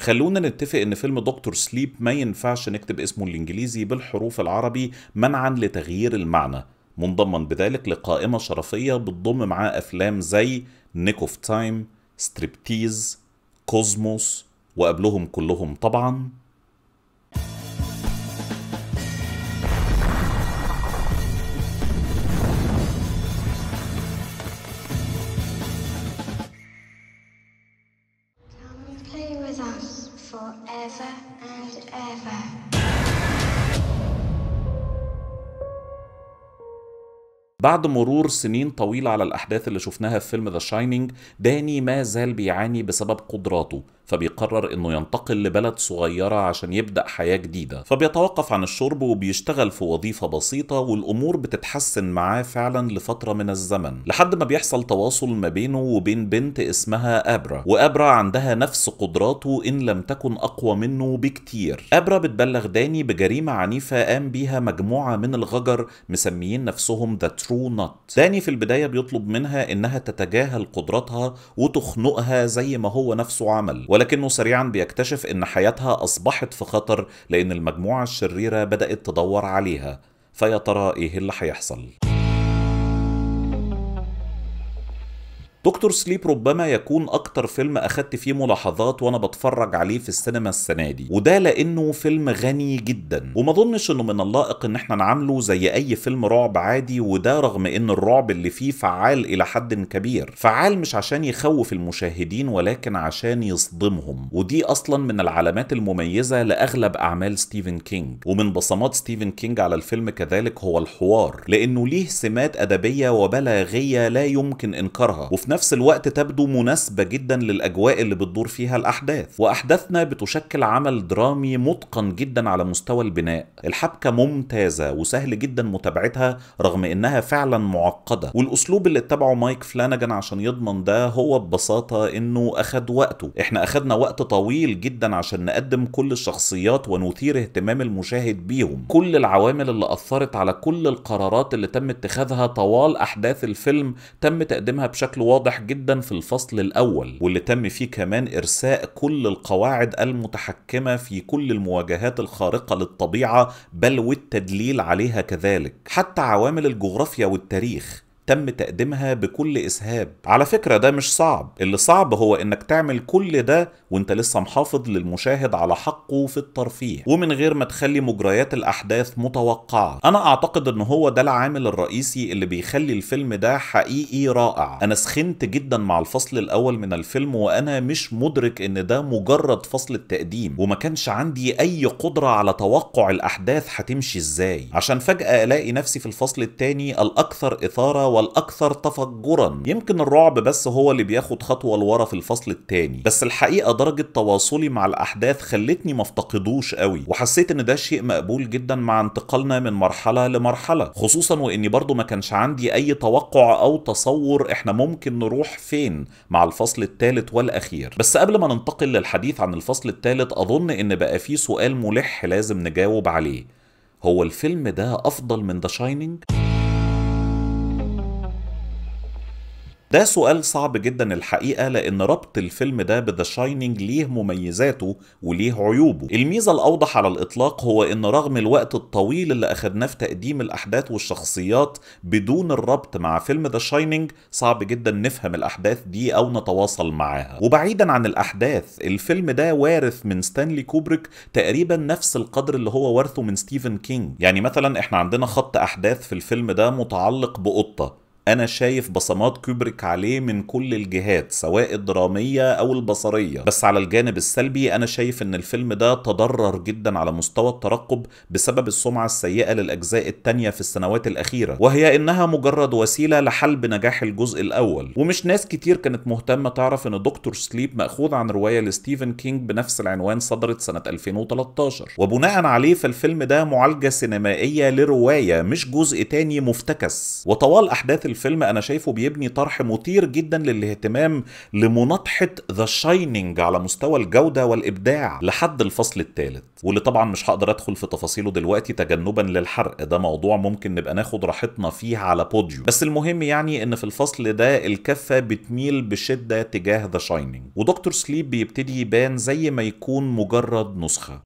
خلونا نتفق ان فيلم دكتور سليب ما ينفعش نكتب اسمه الانجليزي بالحروف العربي منعا لتغيير المعنى منضما بذلك لقائمة شرفية بتضم معاه أفلام زي نيك اوف تايم ستريبتيز كوزموس وقبلهم كلهم طبعا sons forever and ever. بعد مرور سنين طويلة على الأحداث اللي شفناها في فيلم ذا شاينينج داني ما زال بيعاني بسبب قدراته فبيقرر انه ينتقل لبلد صغيرة عشان يبدأ حياة جديدة فبيتوقف عن الشرب وبيشتغل في وظيفة بسيطة والامور بتتحسن معاه فعلا لفترة من الزمن لحد ما بيحصل تواصل ما بينه وبين بنت اسمها ابرا وابرا عندها نفس قدراته ان لم تكن اقوى منه بكتير ابرا بتبلغ داني بجريمة عنيفة قام بيها مجموعة من الغجر مسميين نفسهم ذا ترو نوت داني في البداية بيطلب منها انها تتجاهل قدراتها وتخنقها زي ما هو نفسه عمل ولكنه سريعا بيكتشف ان حياتها اصبحت في خطر لان المجموعة الشريرة بدأت تدور عليها فيا ترى ايه اللي هيحصل دكتور سليب ربما يكون اكتر فيلم اخدت فيه ملاحظات وانا بتفرج عليه في السينما السنه دي وده لانه فيلم غني جدا وما ظنش انه من اللائق ان احنا نعامله زي اي فيلم رعب عادي وده رغم ان الرعب اللي فيه فعال الى حد كبير فعال مش عشان يخوف المشاهدين ولكن عشان يصدمهم ودي اصلا من العلامات المميزه لاغلب اعمال ستيفن كينج ومن بصمات ستيفن كينج على الفيلم كذلك هو الحوار لانه ليه سمات ادبيه وبلاغيه لا يمكن انكارها وفي نفس الوقت تبدو مناسبة جدا للأجواء اللي بتدور فيها الأحداث وأحداثنا بتشكل عمل درامي متقن جدا على مستوى البناء الحبكة ممتازة وسهل جدا متابعتها رغم إنها فعلا معقدة والأسلوب اللي اتبعه مايك فلانجان عشان يضمن ده هو ببساطة إنه أخد وقته إحنا أخدنا وقت طويل جدا عشان نقدم كل الشخصيات ونثير اهتمام المشاهد بيهم كل العوامل اللي أثرت على كل القرارات اللي تم اتخاذها طوال أحداث الفيلم تم تقديمها بشكل واضح واضح جدا في الفصل الأول واللي تم فيه كمان إرساء كل القواعد المتحكمة في كل المواجهات الخارقة للطبيعة بل والتدليل عليها كذلك حتى عوامل الجغرافيا والتاريخ تم تقديمها بكل إسهاب على فكرة ده مش صعب اللي صعب هو إنك تعمل كل ده وإنت لسه محافظ للمشاهد على حقه في الترفيه ومن غير ما تخلي مجريات الأحداث متوقعة أنا أعتقد إن هو ده العامل الرئيسي اللي بيخلي الفيلم ده حقيقي رائع أنا سخنت جدا مع الفصل الأول من الفيلم وأنا مش مدرك إن ده مجرد فصل التقديم وما كانش عندي أي قدرة على توقع الأحداث هتمشي إزاي عشان فجأة ألاقي نفسي في الفصل الثاني الأكثر إثارة والأكثر تفجرا يمكن الرعب بس هو اللي بياخد خطوة لورا في الفصل التاني بس الحقيقة درجة تواصلي مع الأحداث خلتني ما افتقدوش قوي وحسيت إن ده شيء مقبول جدا مع انتقالنا من مرحلة لمرحلة خصوصا وإني برضو ما كانش عندي أي توقع أو تصور إحنا ممكن نروح فين مع الفصل الثالث والأخير بس قبل ما ننتقل للحديث عن الفصل الثالث أظن إن بقى في سؤال ملح لازم نجاوب عليه هو الفيلم ده أفضل من ذا شاينينج؟ ده سؤال صعب جدا الحقيقة لأن ربط الفيلم ده بذا شاينينج ليه مميزاته وليه عيوبه الميزة الأوضح على الإطلاق هو أن رغم الوقت الطويل اللي أخدناه في تقديم الأحداث والشخصيات بدون الربط مع فيلم ذا شاينينج صعب جدا نفهم الأحداث دي أو نتواصل معاها وبعيدا عن الأحداث الفيلم ده وارث من ستانلي كوبريك تقريبا نفس القدر اللي هو وارثه من ستيفن كينج يعني مثلا احنا عندنا خط أحداث في الفيلم ده متعلق بقطة انا شايف بصمات كوبريك عليه من كل الجهات سواء الدراميه او البصريه بس على الجانب السلبي انا شايف ان الفيلم ده تضرر جدا على مستوى الترقب بسبب السمعه السيئه للاجزاء الثانيه في السنوات الاخيره وهي انها مجرد وسيله لحلب نجاح الجزء الاول ومش ناس كتير كانت مهتمه تعرف ان دكتور سليب ماخوذ عن روايه لستيفن كينج بنفس العنوان صدرت سنه 2013 وبناء عليه فالفيلم ده معالجه سينمائيه لروايه مش جزء تاني مفتكس وطوال احداث الفيلم الفيلم انا شايفه بيبني طرح مثير جدا للاهتمام لمناطحه ذا شايننج على مستوى الجوده والابداع لحد الفصل الثالث واللي طبعا مش هقدر ادخل في تفاصيله دلوقتي تجنبا للحرق ده موضوع ممكن نبقى ناخد راحتنا فيه على بوديو بس المهم يعني ان في الفصل ده الكفه بتميل بشده تجاه ذا شايننج ودكتور سليب بيبتدي يبان زي ما يكون مجرد نسخه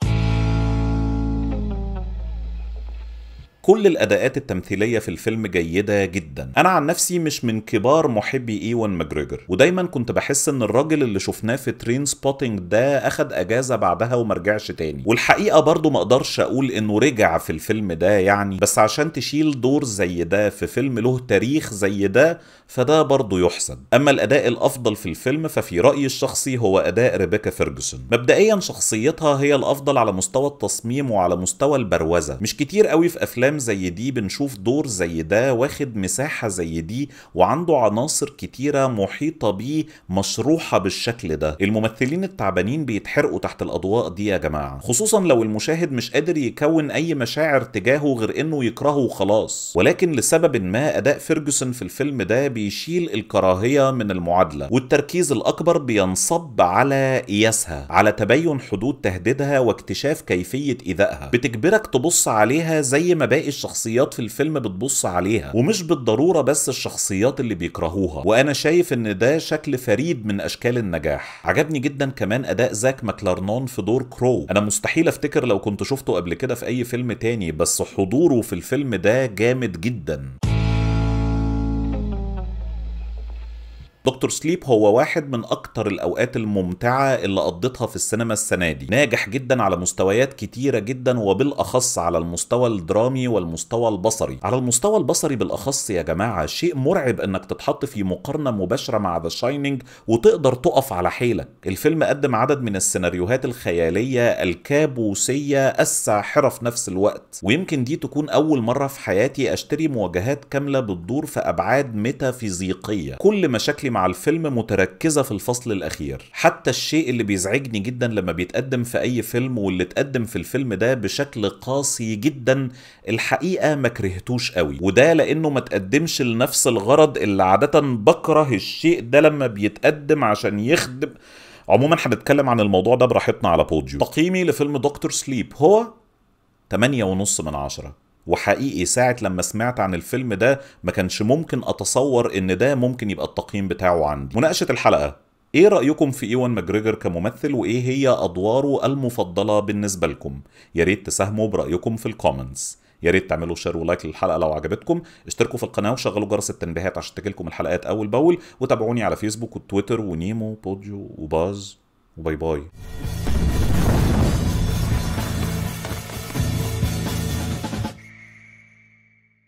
كل الاداءات التمثيليه في الفيلم جيده جدا انا عن نفسي مش من كبار محبي ايوان ماجريجر ودايما كنت بحس ان الراجل اللي شفناه في ترين سبوتنج ده اخد اجازه بعدها وما رجعش تاني والحقيقه برضه ما اقدرش اقول انه رجع في الفيلم ده يعني بس عشان تشيل دور زي ده في فيلم له تاريخ زي ده فده برضه يحسن اما الاداء الافضل في الفيلم ففي رايي الشخصي هو اداء ريبيكا فيرجسون مبدئيا شخصيتها هي الافضل على مستوى التصميم وعلى مستوى البروزه مش كتير قوي في افلام كلام زي دي بنشوف دور زي ده واخد مساحه زي دي وعنده عناصر كتيره محيطه بيه مشروحه بالشكل ده الممثلين التعبانين بيتحرقوا تحت الاضواء دي يا جماعه خصوصا لو المشاهد مش قادر يكون اي مشاعر تجاهه غير انه يكرهه وخلاص ولكن لسبب ما اداء فيرجسون في الفيلم ده بيشيل الكراهيه من المعادله والتركيز الاكبر بينصب على قياسها على تبين حدود تهديدها واكتشاف كيفيه ايذائها بتجبرك تبص عليها زي ما باقي باقي الشخصيات في الفيلم بتبص عليها ومش بالضروره بس الشخصيات اللي بيكرهوها وانا شايف ان ده شكل فريد من اشكال النجاح عجبني جدا كمان اداء زاك ماكلارنون في دور كرو انا مستحيل افتكر لو كنت شفته قبل كده في اي فيلم تاني بس حضوره في الفيلم ده جامد جدا دكتور سليب هو واحد من اكتر الاوقات الممتعه اللي قضيتها في السينما السنه دي ناجح جدا على مستويات كتيره جدا وبالاخص على المستوى الدرامي والمستوى البصري على المستوى البصري بالاخص يا جماعه شيء مرعب انك تتحط في مقارنه مباشره مع ذا شايننج وتقدر تقف على حيلك الفيلم قدم عدد من السيناريوهات الخياليه الكابوسيه الساحره في نفس الوقت ويمكن دي تكون اول مره في حياتي اشتري مواجهات كامله بتدور في ابعاد ميتافيزيقيه كل مشاكلي مع الفيلم متركزه في الفصل الاخير حتى الشيء اللي بيزعجني جدا لما بيتقدم في اي فيلم واللي اتقدم في الفيلم ده بشكل قاسي جدا الحقيقه ما كرهتوش قوي وده لانه ما تقدمش لنفس الغرض اللي عاده بكره الشيء ده لما بيتقدم عشان يخدم عموما هنتكلم عن الموضوع ده براحتنا على بوديو تقييمي لفيلم دكتور سليب هو 8.5 من عشرة وحقيقي ساعة لما سمعت عن الفيلم ده ما كانش ممكن أتصور إن ده ممكن يبقى التقييم بتاعه عندي مناقشة الحلقة ايه رأيكم في ايوان ماجريجر كممثل وايه هي ادواره المفضلة بالنسبة لكم يا ريت تساهموا برأيكم في الكومنتس يا ريت تعملوا شير ولايك للحلقه لو عجبتكم اشتركوا في القناه وشغلوا جرس التنبيهات عشان تجيلكم الحلقات اول باول وتابعوني على فيسبوك وتويتر ونيمو وبوديو وباز وباي باي